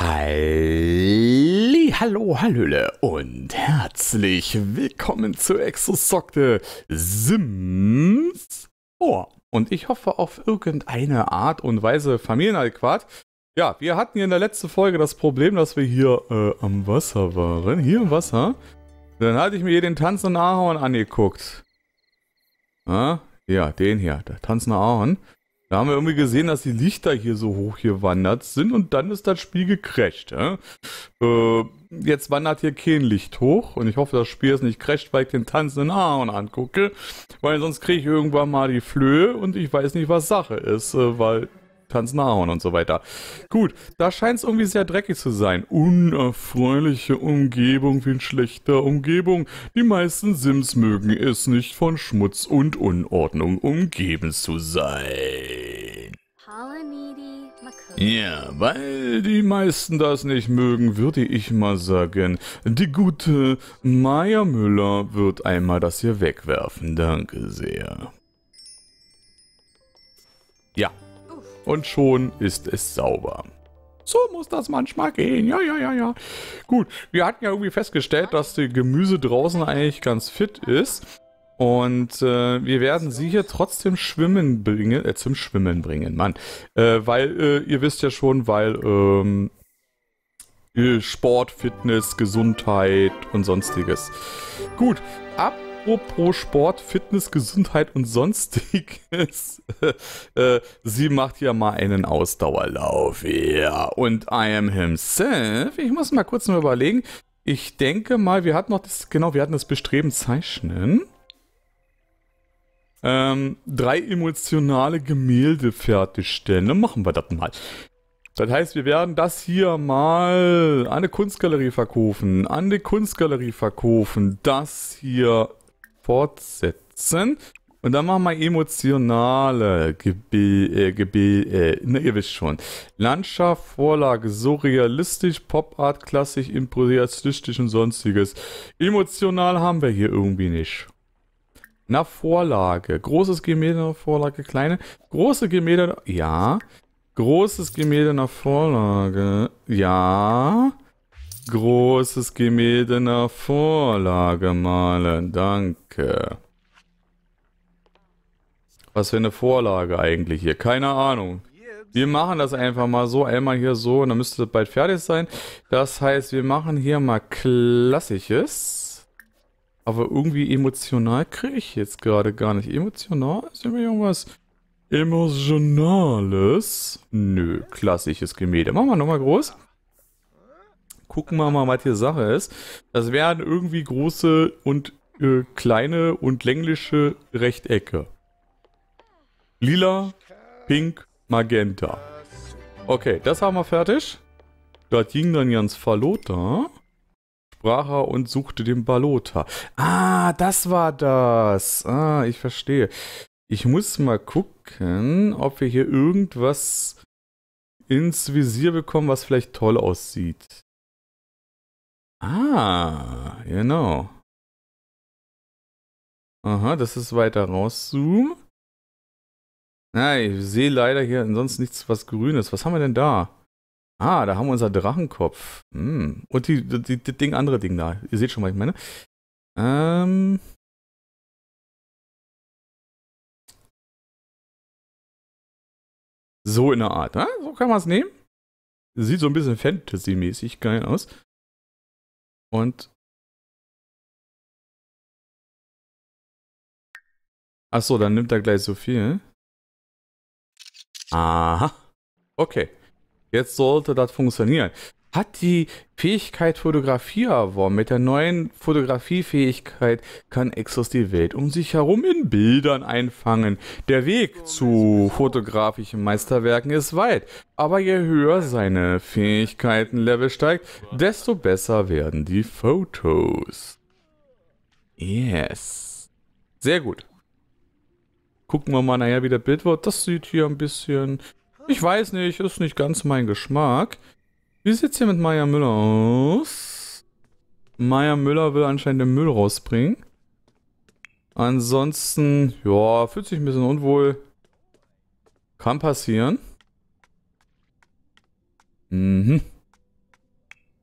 Halli, hallo, hallöle und herzlich willkommen zu Exosokte Sims. Oh, und ich hoffe auf irgendeine Art und Weise familienadäquat. Ja, wir hatten hier in der letzten Folge das Problem, dass wir hier äh, am Wasser waren. Hier im Wasser. Dann hatte ich mir hier den tanzenden Ahorn angeguckt. Ah, ja, den hier, der tanzende Ahorn. Da haben wir irgendwie gesehen, dass die Lichter hier so hoch gewandert sind und dann ist das Spiel gecrasht. Ja? Äh, jetzt wandert hier kein Licht hoch und ich hoffe, das Spiel ist nicht crasht, weil ich den tanzenden Ahorn angucke, weil sonst kriege ich irgendwann mal die Flöhe und ich weiß nicht, was Sache ist, äh, weil Tanz Nahorn und so weiter. Gut, da scheint es irgendwie sehr dreckig zu sein. Unerfreuliche Umgebung wie in schlechter Umgebung. Die meisten Sims mögen es nicht von Schmutz und Unordnung umgeben zu sein. Ja, weil die meisten das nicht mögen, würde ich mal sagen, die gute Maya Müller wird einmal das hier wegwerfen. Danke sehr. Ja, und schon ist es sauber. So muss das manchmal gehen. Ja, ja, ja, ja. Gut, wir hatten ja irgendwie festgestellt, dass die Gemüse draußen eigentlich ganz fit ist. Und äh, wir werden sie hier trotzdem schwimmen bringen, äh, zum Schwimmen bringen, Mann. Äh, weil, äh, ihr wisst ja schon, weil ähm, äh, Sport, Fitness, Gesundheit und sonstiges. Gut, ab Euro pro Sport, Fitness, Gesundheit und Sonstiges. Äh, sie macht ja mal einen Ausdauerlauf. Ja, und I am himself. Ich muss mal kurz noch überlegen. Ich denke mal, wir hatten noch das, genau, wir hatten das Bestreben Zeichnen. Ähm, drei emotionale Gemälde fertigstellen. Dann machen wir das mal. Das heißt, wir werden das hier mal an eine Kunstgalerie verkaufen, an die Kunstgalerie verkaufen, das hier fortsetzen. Und dann machen wir emotionale Gebi äh, Gebi äh, ne, ihr wisst schon. Landschaft, Vorlage, surrealistisch, Popart, klassisch, improvisationistisch und sonstiges. Emotional haben wir hier irgendwie nicht. Na, Vorlage. Großes Gemälde Vorlage, kleine. Große Gemälde, ja. Großes Gemälde nach Vorlage, ja großes Gemälde nach Vorlage malen. Danke. Was für eine Vorlage eigentlich hier? Keine Ahnung. Wir machen das einfach mal so, einmal hier so und dann müsste das bald fertig sein. Das heißt, wir machen hier mal Klassisches. Aber irgendwie emotional kriege ich jetzt gerade gar nicht. Emotional? Ist immer irgendwas Emotionales? Nö, klassisches Gemälde. Machen wir nochmal groß gucken wir mal, was hier Sache ist. Das wären irgendwie große und äh, kleine und längliche Rechtecke. Lila, pink, magenta. Okay, das haben wir fertig. Dort ging dann Jans verloter. Sprach er und suchte den Balota. Ah, das war das. Ah, ich verstehe. Ich muss mal gucken, ob wir hier irgendwas ins Visier bekommen, was vielleicht toll aussieht. Ah, genau. Aha, das ist weiter rauszoomen. Na, ich sehe leider hier ansonsten nichts was Grünes. Was haben wir denn da? Ah, da haben wir unser Drachenkopf. Hm. Und die, die, die Ding, andere Ding da. Ihr seht schon, was ich meine. Ähm. So in der Art, ne? So kann man es nehmen. Sieht so ein bisschen Fantasy-mäßig geil aus. Und. Achso, dann nimmt er gleich so viel. Aha. Okay. Jetzt sollte das funktionieren hat die Fähigkeit Fotografie erworben. Mit der neuen Fotografiefähigkeit kann Exos die Welt um sich herum in Bildern einfangen. Der Weg zu fotografischen Meisterwerken ist weit, aber je höher seine Fähigkeitenlevel steigt, desto besser werden die Fotos. Yes. Sehr gut. Gucken wir mal nachher, wie der Bild wird. Das sieht hier ein bisschen... Ich weiß nicht, ist nicht ganz mein Geschmack. Wie sieht's hier mit Maya Müller aus? Maya Müller will anscheinend den Müll rausbringen. Ansonsten, ja, fühlt sich ein bisschen unwohl. Kann passieren. Mhm.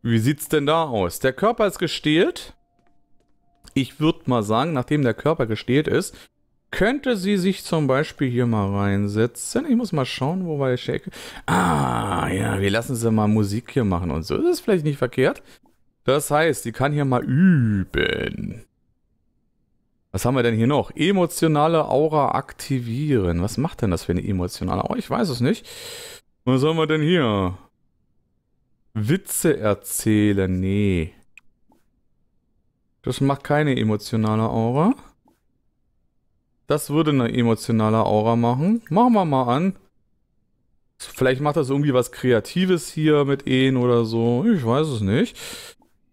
Wie sieht's denn da aus? Der Körper ist gestählt. Ich würde mal sagen, nachdem der Körper gestählt ist, könnte sie sich zum Beispiel hier mal reinsetzen. Ich muss mal schauen, wo war der Shake? Ah, ja, wir lassen sie mal Musik hier machen und so. Das ist vielleicht nicht verkehrt. Das heißt, sie kann hier mal üben. Was haben wir denn hier noch? Emotionale Aura aktivieren. Was macht denn das für eine emotionale Aura? Ich weiß es nicht. Was haben wir denn hier? Witze erzählen. Nee. Das macht keine emotionale Aura. Das würde eine emotionale Aura machen. Machen wir mal an. Vielleicht macht das irgendwie was Kreatives hier mit Ehen oder so. Ich weiß es nicht.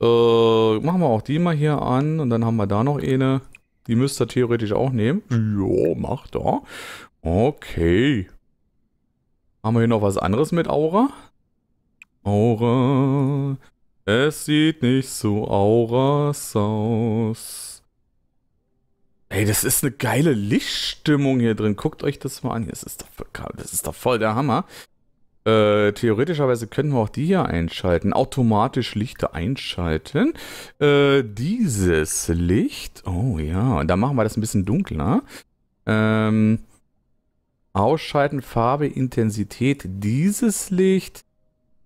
Äh, machen wir auch die mal hier an. Und dann haben wir da noch eine. Die müsst ihr theoretisch auch nehmen. Jo, mach da. Okay. Haben wir hier noch was anderes mit Aura? Aura. Es sieht nicht so Auras aus. Ey, das ist eine geile Lichtstimmung hier drin. Guckt euch das mal an. Das ist doch, das ist doch voll der Hammer. Äh, theoretischerweise könnten wir auch die hier einschalten. Automatisch Lichter einschalten. Äh, dieses Licht. Oh ja, und dann machen wir das ein bisschen dunkler. Ähm, ausschalten, Farbe, Intensität. Dieses Licht.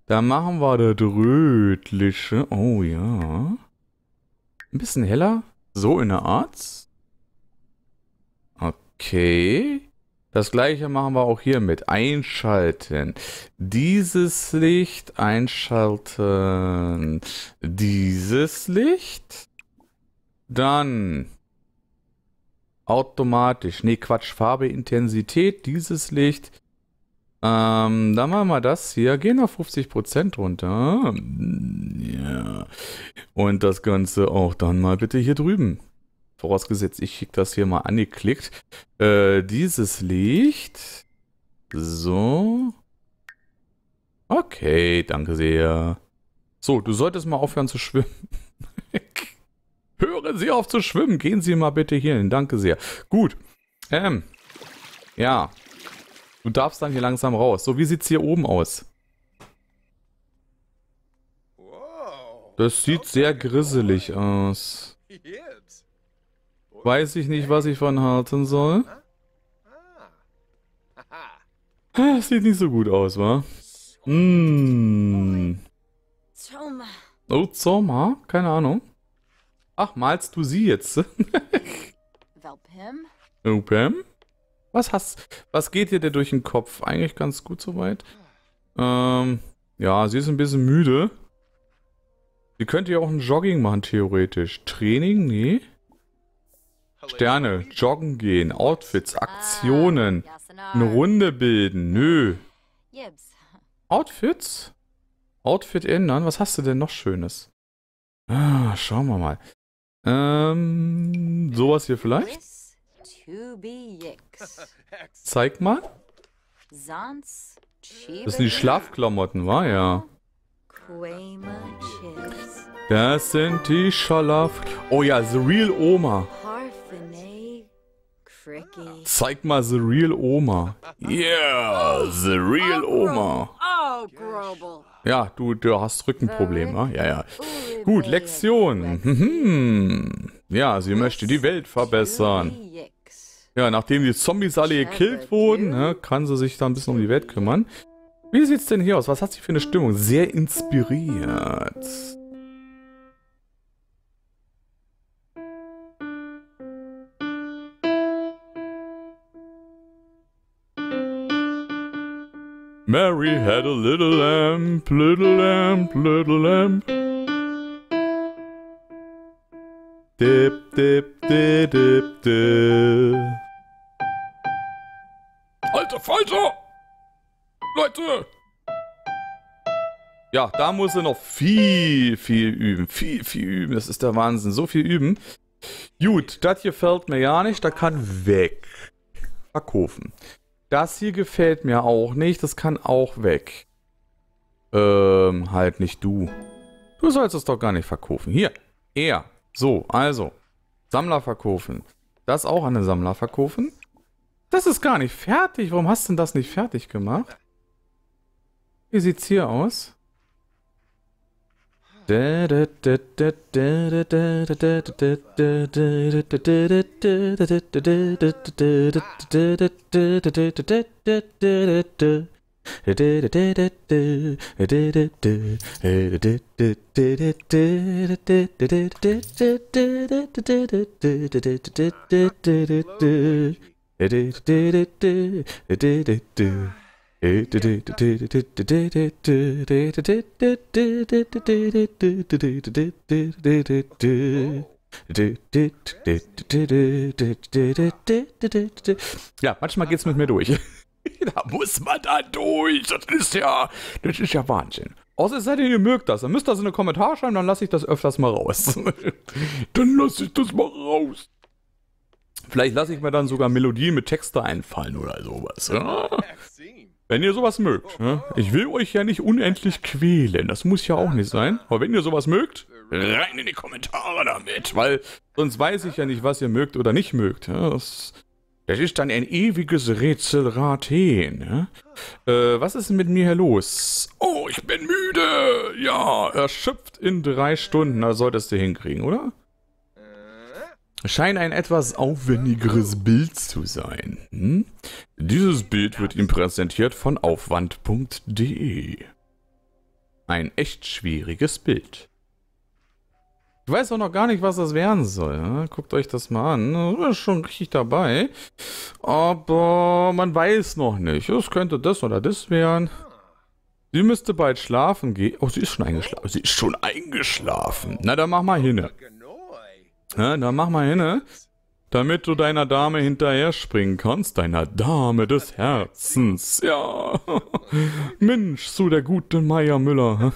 Da machen wir das rötliche. Oh ja. Ein bisschen heller. So in der Art. Okay. Das gleiche machen wir auch hier mit. Einschalten. Dieses Licht einschalten. Dieses Licht. Dann automatisch. Nee, Quatsch. Farbe, Intensität, dieses Licht. Ähm, dann machen wir das hier. Gehen auf 50% runter. Ja. Und das Ganze auch dann mal bitte hier drüben. Vorausgesetzt, ich krieg das hier mal angeklickt. Äh, dieses Licht. So. Okay, danke sehr. So, du solltest mal aufhören zu schwimmen. Hören Sie auf zu schwimmen. Gehen Sie mal bitte hier hin. Danke sehr. Gut. Ähm. Ja. Du darfst dann hier langsam raus. So, wie sieht es hier oben aus? Das sieht sehr grisselig aus. Weiß ich nicht, was ich von halten soll. sieht nicht so gut aus, wa? Mm. Oh, Zoma? Keine Ahnung. Ach, malst du sie jetzt? Velpim? Velpim? Oh, was hast, was geht dir denn durch den Kopf? Eigentlich ganz gut soweit. Ähm, ja, sie ist ein bisschen müde. Sie könnte ja auch ein Jogging machen, theoretisch. Training? Nee. Sterne, joggen gehen, Outfits, Aktionen, eine Runde bilden, nö. Outfits? Outfit ändern? Was hast du denn noch Schönes? Ah, schauen wir mal. Ähm, sowas hier vielleicht? Zeig mal. Das sind die Schlafklamotten, war ja. Das sind die Schlafklamotten. Oh ja, The Real Oma. Zeig mal The Real Oma. Yeah, The Real oh, Oma. Oh, ja, du, du hast Rückenprobleme. Äh, ah, ja, ja. Oh, Gut, Lektion. Mhm. Ja, sie möchte die Welt verbessern. Ja, nachdem die Zombies alle gekillt wurden, ne, kann sie sich da ein bisschen um die Welt kümmern. Wie sieht's denn hier aus? Was hat sie für eine Stimmung? Sehr inspiriert. Mary had a little lamp, little lamp, little lamp. Dip, dip, dip, dip, dip. Alter Falter! Leute! Ja, da muss er noch viel, viel üben. Viel, viel üben. Das ist der Wahnsinn. So viel üben. Gut, das hier fällt mir ja nicht. Da kann weg. Verkaufen. Das hier gefällt mir auch nicht. Das kann auch weg. Ähm, halt nicht du. Du sollst es doch gar nicht verkaufen. Hier, er. So, also. Sammler verkaufen. Das auch an den Sammler verkaufen? Das ist gar nicht fertig. Warum hast du denn das nicht fertig gemacht? Wie sieht's hier aus? Oh, Ja, manchmal geht's mit mir durch. da muss man da durch. Das ist ja, das ist ja Wahnsinn. Außer es sei denn, ihr mögt das. Dann müsst ihr das in den Kommentar schreiben, dann lasse ich das öfters mal raus. dann lasse ich das mal raus. Vielleicht lasse ich mir dann sogar Melodien mit Texte einfallen oder sowas. Ja? Wenn ihr sowas mögt, ne? ich will euch ja nicht unendlich quälen, das muss ja auch nicht sein. Aber wenn ihr sowas mögt, rein in die Kommentare damit, weil sonst weiß ich ja nicht, was ihr mögt oder nicht mögt. Ja? Das, das, ist dann ein ewiges Rätselraten. Ja? Äh, was ist denn mit mir hier los? Oh, ich bin müde. Ja, erschöpft in drei Stunden, da solltest du hinkriegen, oder? scheint ein etwas aufwendigeres Bild zu sein. Hm? Dieses Bild wird Ihnen präsentiert von aufwand.de. Ein echt schwieriges Bild. Ich weiß auch noch gar nicht, was das werden soll. Ne? Guckt euch das mal an. Das ist schon richtig dabei. Aber man weiß noch nicht. Es könnte das oder das werden. Sie müsste bald schlafen gehen. Oh, sie ist schon eingeschlafen. Sie ist schon eingeschlafen. Na, dann mach mal hin. Ja, dann mach mal hin, ne? damit du deiner Dame hinterher springen kannst, deiner Dame des Herzens, ja. Mensch, so der gute Meier Müller.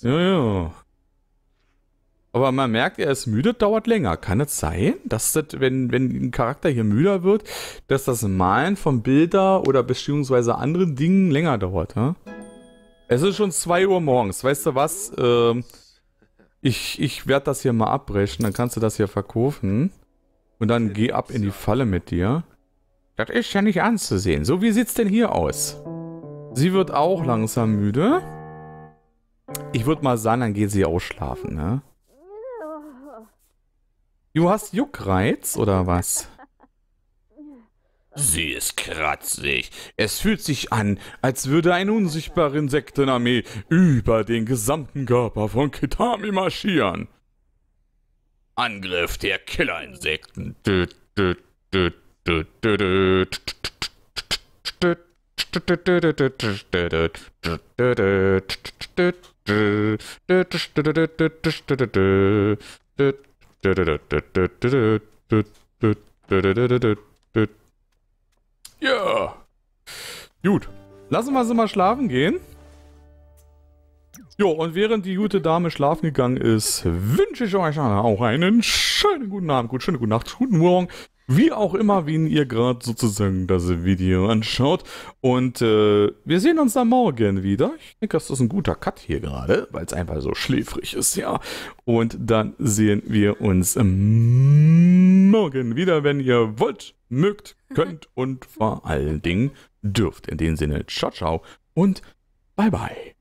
Ja, ja. Aber man merkt, er ist müde, dauert länger. Kann es sein, dass das, wenn, wenn ein Charakter hier müder wird, dass das Malen von Bilder oder beziehungsweise anderen Dingen länger dauert, Hä? Es ist schon 2 Uhr morgens, weißt du was? Ähm, ich, ich werde das hier mal abbrechen, dann kannst du das hier verkaufen. Und dann geh ab in die Falle mit dir. Das ist ja nicht anzusehen. So, wie sieht's denn hier aus? Sie wird auch langsam müde. Ich würde mal sagen, dann geht sie auch schlafen, ne? Du hast Juckreiz, oder was? Sie ist kratzig. Es fühlt sich an, als würde eine unsichtbare Insektenarmee über den gesamten Körper von Kitami marschieren. Angriff der Killerinsekten. Ja. Gut. Lassen wir sie mal schlafen gehen. Jo, und während die gute Dame schlafen gegangen ist, wünsche ich euch auch einen schönen guten Abend, gut, schöne gute Nacht, guten Morgen, wie auch immer, wen ihr gerade sozusagen das Video anschaut. Und äh, wir sehen uns dann morgen wieder. Ich denke, das ist ein guter Cut hier gerade, weil es einfach so schläfrig ist, ja. Und dann sehen wir uns morgen wieder, wenn ihr wollt, mögt, könnt und vor allen Dingen dürft. In dem Sinne, ciao, ciao und bye bye.